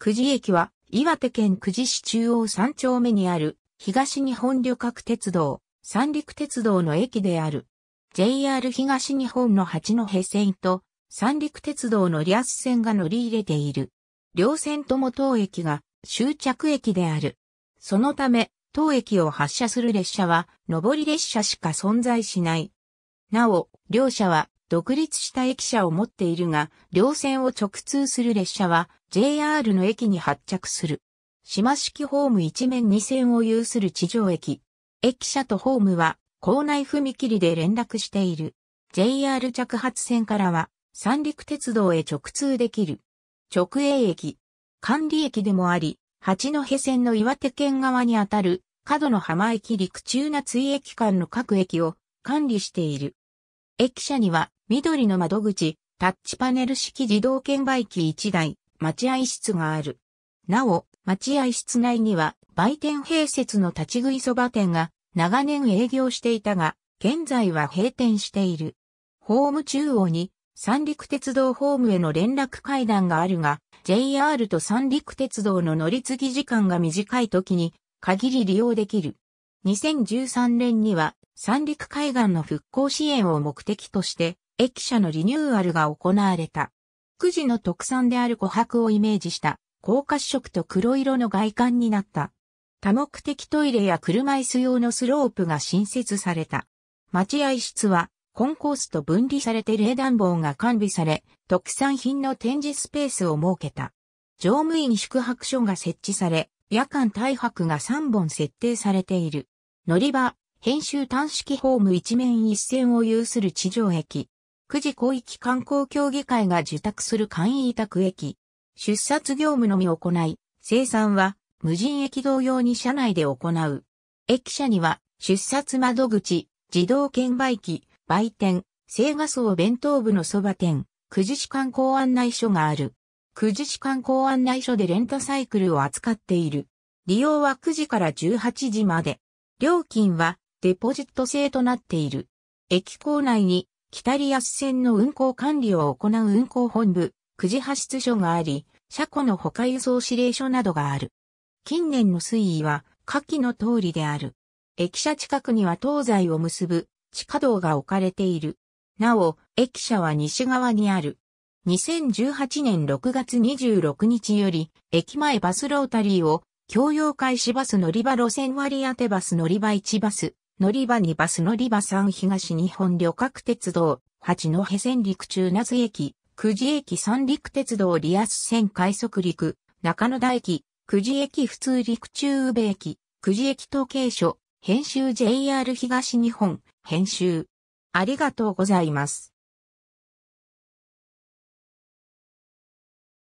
久慈駅は岩手県久慈市中央三丁目にある東日本旅客鉄道、三陸鉄道の駅である。JR 東日本の八戸線と三陸鉄道のリアス線が乗り入れている。両線とも当駅が終着駅である。そのため、当駅を発車する列車は上り列車しか存在しない。なお、両社は独立した駅舎を持っているが、両線を直通する列車は JR の駅に発着する。島式ホーム一面二線を有する地上駅。駅舎とホームは構内踏切で連絡している。JR 着発線からは三陸鉄道へ直通できる。直営駅。管理駅でもあり、八戸線の岩手県側にあたる角の浜駅陸中夏井駅間の各駅を管理している。駅舎には緑の窓口、タッチパネル式自動券売機1台、待合室がある。なお、待合室内には売店併設の立ち食いそば店が長年営業していたが、現在は閉店している。ホーム中央に三陸鉄道ホームへの連絡階段があるが、JR と三陸鉄道の乗り継ぎ時間が短い時に限り利用できる。2013年には三陸海岸の復興支援を目的として駅舎のリニューアルが行われた。くじの特産である琥珀をイメージした高褐色と黒色の外観になった。多目的トイレや車椅子用のスロープが新設された。待合室はコンコースと分離されて冷暖房が完備され、特産品の展示スペースを設けた。乗務員宿泊所が設置され、夜間大泊が3本設定されている。乗り場、編集短式ホーム一面一線を有する地上駅。久慈広域観光協議会が受託する簡易委託駅、出札業務のみ行い、生産は無人駅同様に車内で行う。駅舎には出札窓口、自動券売機、売店、青瓦荘弁当部のそば店、久慈市観光案内所がある。久慈市観光案内所でレンタサイクルを扱っている。利用は9時から18時まで。料金はデポジット制となっている。駅構内に北リアス線の運行管理を行う運行本部、久慈派出所があり、車庫の他輸送指令所などがある。近年の推移は、下記の通りである。駅舎近くには東西を結ぶ地下道が置かれている。なお、駅舎は西側にある。2018年6月26日より、駅前バスロータリーを、共用開始バス乗り場路線割り当てバス乗り場1バス、乗り場にバス乗り場3東日本旅客鉄道、八戸線陸中那須駅、久慈駅三陸鉄道リアス線快速陸、中野田駅、久慈駅普通陸中宇部駅、久慈駅統計所、編集 JR 東日本、編集。ありがとうございます。